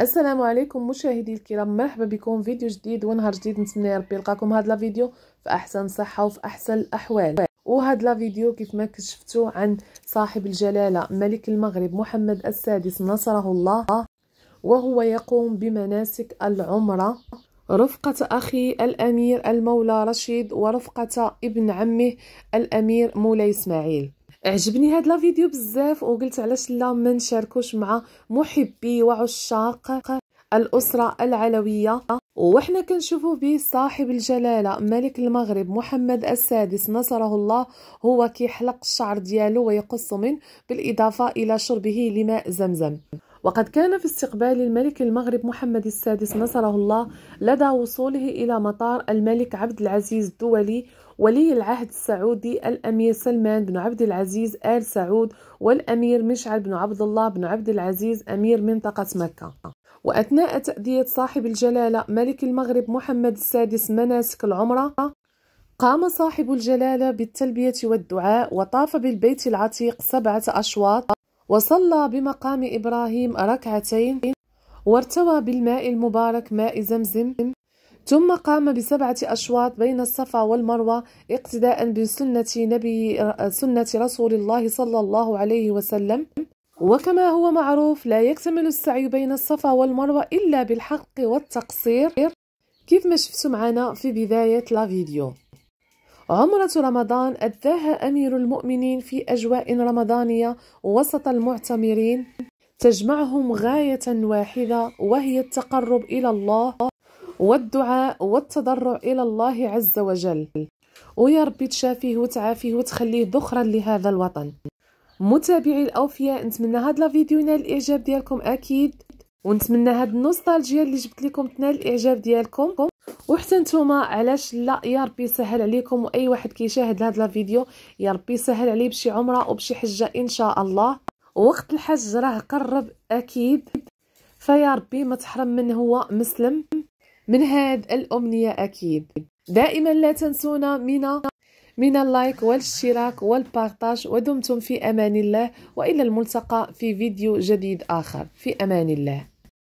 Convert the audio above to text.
السلام عليكم مشاهدي الكرام مرحبا بكم فيديو جديد ونهار جديد نتمنى ربي يلقاكم هاد لا فيديو في احسن صحه وفي احسن الاحوال وهاد لا فيديو كيف ما كشفتوا عن صاحب الجلاله ملك المغرب محمد السادس نصره الله وهو يقوم بمناسك العمره رفقة أخي الأمير المولى رشيد ورفقة ابن عمه الأمير مولاي إسماعيل عجبني هاد لا فيديو بزاف وقلت علاش لا ما نشاركوش مع محبي وعشاق الأسرة العلوية وحنا كنشوفوا به صاحب الجلالة ملك المغرب محمد السادس نصره الله هو كيحلق الشعر ديالو ويقص منه بالإضافة إلى شربه لماء زمزم وقد كان في استقبال الملك المغرب محمد السادس نصره الله لدى وصوله إلى مطار الملك عبد العزيز الدولي ولي العهد السعودي الأمير سلمان بن عبد العزيز آل سعود والأمير مشعل بن عبد الله بن عبد العزيز أمير منطقة مكة وأثناء تأدية صاحب الجلالة ملك المغرب محمد السادس مناسك العمرة قام صاحب الجلالة بالتلبية والدعاء وطاف بالبيت العتيق سبعة أشواط وصلى بمقام إبراهيم ركعتين وارتوى بالماء المبارك ماء زمزم ثم قام بسبعة أشواط بين الصفا والمروة اقتداء بسنة نبي آه، سنة رسول الله صلى الله عليه وسلم وكما هو معروف لا يكتمل السعي بين الصفا والمروة إلا بالحق والتقصير كيف ما شفتوا معنا في بداية لا فيديو عمرة رمضان أداها أمير المؤمنين في أجواء رمضانية وسط المعتمرين تجمعهم غاية واحدة وهي التقرب إلى الله والدعاء والتضرع إلى الله عز وجل ويا ربي تشافيه وتعافيه وتخليه ذخرا لهذا الوطن متابعي الأوفياء نتمنى هاد الفيديو ينال الإعجاب ديالكم أكيد ونتمنى هاد النوستالجيا اللي جبت لكم تنال الإعجاب ديالكم وحتى نتوما علاش لا يا ربي يسهل عليكم واي واحد كيشاهد هاد الفيديو يا ربي يسهل عليه بشي عمره وبشي حجه ان شاء الله وقت الحج راه قرب اكيد فيا ربي ما تحرم من هو مسلم من هاد الأمنية أكيد دائما لا تنسونا من من اللايك والاشتراك والبارتاج ودمتم في أمان الله وإلى الملتقى في فيديو جديد آخر في أمان الله